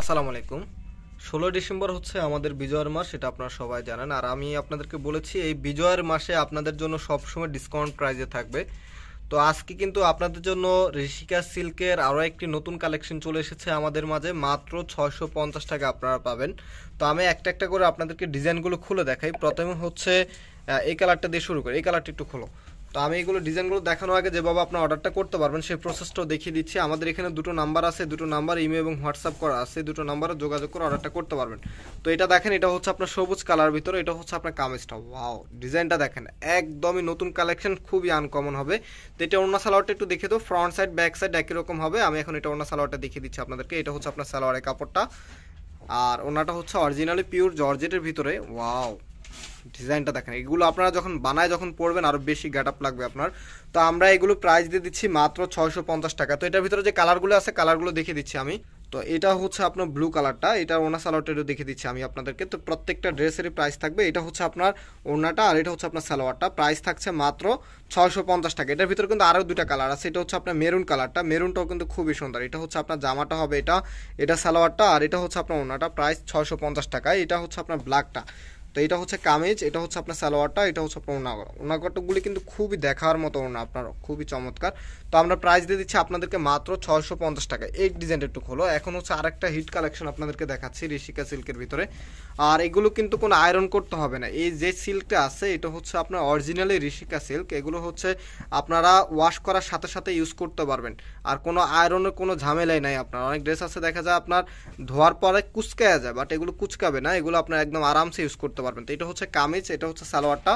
আসসালামু আলাইকুম ষোলো ডিসেম্বর হচ্ছে আমাদের বিজয়ের মাস সেটা আপনারা সবাই জানেন আর আমি আপনাদেরকে বলেছি এই বিজয়ের মাসে আপনাদের জন্য সবসময় ডিসকাউন্ট প্রাইজে থাকবে তো আজকে কিন্তু আপনাদের জন্য ঋষিকা সিল্কের আরও একটি নতুন কালেকশন চলে এসেছে আমাদের মাঝে মাত্র ছয়শো পঞ্চাশ টাকা আপনারা পাবেন তো আমি একটা একটা করে আপনাদেরকে ডিজাইনগুলো খুলে দেখাই প্রথমে হচ্ছে এই কালারটা দিয়ে শুরু করি এই কালারটা একটু খোলো তো আমি এগুলো ডিজাইনগুলো দেখানোর আগে যেভাবে আপনার অর্ডারটা করতে পারবেন সেই প্রসেসটাও দেখিয়ে দিচ্ছি আমাদের এখানে দুটো নাম্বার আছে দুটো নাম্বার ইমেল এবং হোয়াটসঅ্যাপ করা আছে দুটো নাম্বারে যোগাযোগ করে অর্ডারটা করতে পারবেন তো এটা দেখেন এটা হচ্ছে আপনার সবুজ কালার ভিতরে এটা হচ্ছে আপনার কামেজটা ওয়াও ডিজাইনটা দেখেন একদমই নতুন কালেকশন খুবই আনকমন হবে তো এটা অন্য সালোয়ারটা একটু দেখে দেবো ফ্রন্ট সাইড ব্যাক সাইড একই রকম হবে আমি এখন এটা অন্য সালোয়ারটা দেখিয়ে দিচ্ছি আপনাদেরকে এটা হচ্ছে আপনার সালোয়ারের কাপড়টা আর ওনাটা হচ্ছে অরিজিনালি পিওর জর্জেটের ভিতরে ওয়াও ডিজাইনটা দেখেন এগুলো আপনারা যখন বানায় যখন পড়বেন আরও বেশি গ্যাট আপ লাগবে আপনার তো আমরা এগুলো প্রাইস দিয়ে দিচ্ছি মাত্র ছয়শো টাকা তো এটার ভিতরে যে কালারগুলো আছে কালারগুলো দেখে দিচ্ছি আমি তো এটা হচ্ছে আপনার ব্লু কালারটা এটা ওনার সালোয়ারটা দেখে দিচ্ছি আমি আপনাদেরকে তো প্রত্যেকটা ড্রেসেরই প্রাইস থাকবে এটা হচ্ছে আপনার ওনাটা আর এটা হচ্ছে আপনার সালোয়ারটা প্রাইস থাকছে মাত্র ছয়শো পঞ্চাশ টাকা এটার ভিতরে কিন্তু আরও দুটা কালার আছে এটা হচ্ছে আপনার মেরুন কালারটা মেরুনটাও কিন্তু খুবই সুন্দর এটা হচ্ছে আপনার জামাটা হবে এটা এটা সালোয়ারটা আর এটা হচ্ছে আপনার ওনাটা প্রাইস ছয়শো পঞ্চাশ টাকা এটা হচ্ছে আপনার ব্ল্যাকটা তো এটা হচ্ছে কামিজ এটা হচ্ছে আপনার সালোয়ারটা এটা হচ্ছে আপনার ওনাগর ওনাগরটাগুলি কিন্তু খুবই দেখার মতো ওনা আপনার খুবই চমৎকার তো আমরা প্রাইস দিয়ে দিচ্ছি আপনাদেরকে মাত্র ছয়শো পঞ্চাশ টাকা এই ডিজাইনটা একটু খোলো এখন হচ্ছে আরেকটা হিট কালেকশন আপনাদেরকে দেখাচ্ছি ঋষিকা সিল্কের ভিতরে আর এগুলো কিন্তু কোনো আয়রন করতে হবে না এই যে সিল্কটা আছে এটা হচ্ছে আপনার অরিজিনালি ঋষিকা সিল্ক এগুলো হচ্ছে আপনারা ওয়াশ করার সাথে সাথে ইউজ করতে পারবেন আর কোনো আয়রনের কোনো ঝামেলাই নাই আপনার অনেক ড্রেস আছে দেখা যায় আপনার ধোয়ার পরে কুচকায়া যায় বাট এগুলো কুচকাবে না এগুলো আপনার একদম আরামসে ইউজ করতে পারবেন তো এটা হচ্ছে কামিজ এটা হচ্ছে সালোয়ারটা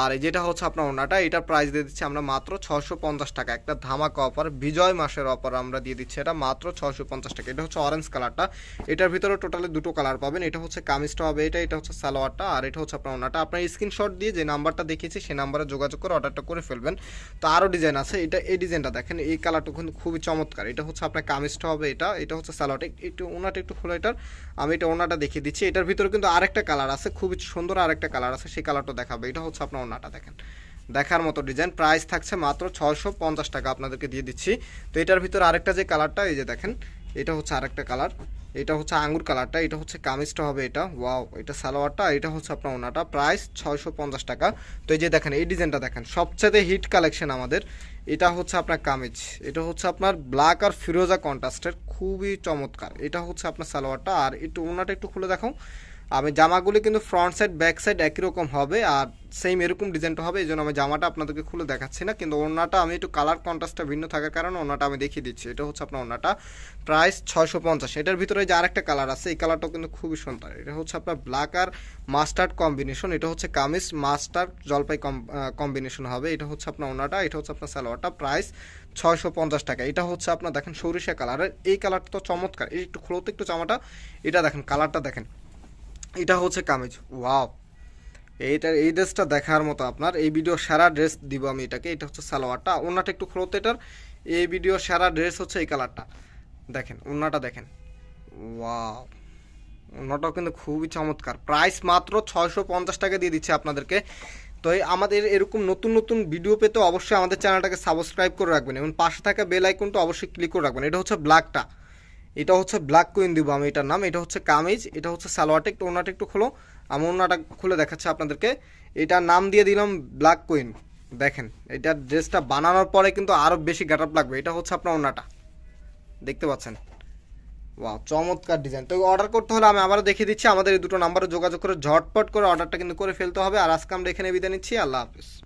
আর যেটা হচ্ছে আপনার ওনাটা এটা প্রাইস দিয়ে দিচ্ছি আমরা মাত্র ছশো পঞ্চাশ টাকা একটা ধামাকা অফার বিজয় মাসের অফার আমরা দিয়ে দিচ্ছি এটা মাত্র ছশো পঞ্চাশ টাকা এটা হচ্ছে অরেঞ্জ কালারটা এটার ভিতরে টোটালি দুটো কালার পাবেন এটা হচ্ছে কামিজটা হবে এটা এটা হচ্ছে সালোয়ারটা আর এটা হচ্ছে আপনার ওনাটা আপনার স্ক্রিনশট দিয়ে যে নাম্বারটা দেখিয়েছি সেই নাম্বারে যোগাযোগ করে অর্ডারটা করে ফেলবেন তো আরও ডিজাইন আছে এটা এই ডিজাইনটা দেখেন এই কালারটা কিন্তু খুবই চমৎকার এটা হচ্ছে আপনার কামিজটা হবে এটা এটা হচ্ছে সালোয়ারটা একটু ওনাটা একটু খোলা এটার আমি এটা ওনাটা দেখিয়ে দিচ্ছি এটার ভিতরে কিন্তু আরেকটা কালার আছে খুবই সুন্দর আরেকটা কালার আছে সেই কালারটা দেখাবে এটা হচ্ছে আপনার ওনাটা দেখেন দেখার মতো ডিজাইন প্রাইস থাকছে মাত্র ছশো পঞ্চাশ টাকা আপনাদেরকে দিয়ে দিচ্ছি তো এটার ভিতর আরেকটা যে কালারটা এই যে দেখেন এটা হচ্ছে আরেকটা কালার এটা হচ্ছে আঙ্গুর কালারটা এটা হচ্ছে কামিজটা হবে এটা ওয়াও এটা সালোয়ারটা এটা হচ্ছে আপনার ওনাটা প্রাইস ছয়শো পঞ্চাশ টাকা তো এই যে দেখেন এই ডিজাইনটা দেখেন সবচেয়ে হিট কালেকশন আমাদের এটা হচ্ছে আপনার কামিজ এটা হচ্ছে আপনার ব্ল্যাক আর ফিরোজা কন্ট্রাস্টের খুবই চমৎকার এটা হচ্ছে আপনার সালোয়ারটা আর একটু ওনাটা একটু খুলে দেখো আমি জামাগুলি কিন্তু ফ্রন্ট সাইড ব্যাক সাইড একই রকম হবে আর সেম এরকম ডিজাইনটা হবে এই জন্য আমি জামাটা আপনাদেরকে খুলে দেখাচ্ছি না কিন্তু ওনাটা আমি একটু কালার কন্ট্রাস্টটা ভিন্ন থাকার কারণে ওনাটা আমি দেখিয়ে দিচ্ছি এটা হচ্ছে আপনার ওনাটা প্রাইস ছয়শো পঞ্চাশ এটার ভিতরে যে আরেকটা কালার আছে এই কালারটাও কিন্তু খুবই সুন্দর এটা হচ্ছে আপনার ব্ল্যাক আর মাস্টার্ড কম্বিনেশন এটা হচ্ছে কামিজ মাস্টার্ড জলপাই কম্বিনেশন হবে এটা হচ্ছে আপনার ওনাটা এটা হচ্ছে আপনার সালোয়ারটা প্রাইস ছয়শো পঞ্চাশ টাকা এটা হচ্ছে আপনার দেখেন সরিষা কালারের এই কালারটা তো চমৎকার এই একটু খোলতে একটু জামাটা এটা দেখেন কালারটা দেখেন এটা হচ্ছে কামিজ ওয়াও এইটার এই ড্রেসটা দেখার মতো আপনার এই ভিডিও সারা ড্রেস দিব আমি এটাকে এটা হচ্ছে সালোয়ারটা ওনাটা একটু খোলো এটার এই ভিডিও সারা ড্রেস হচ্ছে এই কালারটা দেখেন ওনাটা দেখেন ওয়াও ওনাটাও কিন্তু খুবই চমৎকার প্রাইস মাত্র ছয়শো পঞ্চাশ টাকা দিয়ে দিচ্ছে আপনাদেরকে তো আমাদের এরকম নতুন নতুন ভিডিও পেতে অবশ্যই আমাদের চ্যানেলটাকে সাবস্ক্রাইব করে রাখবেন এবং পাশে থাকা বেল আইকনটা অবশ্যই ক্লিক করে রাখবেন এটা হচ্ছে ব্ল্যাকটা এটা হচ্ছে ব্ল্যাক কুইন দিব আমি এটার নাম এটা হচ্ছে কামিজ এটা হচ্ছে সালোয়ারটা একটু ওনাটা একটু খোলো আমি ওনাটা খুলে দেখাচ্ছি আপনাদেরকে এটার নাম দিয়ে দিলাম ব্ল্যাক কুইন দেখেন এটা ড্রেসটা বানানোর পরে কিন্তু আরও বেশি গাটাপ লাগবে এটা হচ্ছে আপনার ওনাটা দেখতে পাচ্ছেন ওয়া চমৎকার ডিজাইন তো অর্ডার করতে হলে আমি আবারও দেখিয়ে দিচ্ছি আমাদের এই দুটো নাম্বারে যোগাযোগ করে ঝটপট করে অর্ডারটা কিন্তু করে ফেলতে হবে আর আজকে আমরা এখানে বিদায় নিচ্ছি আল্লাহ হাফিজ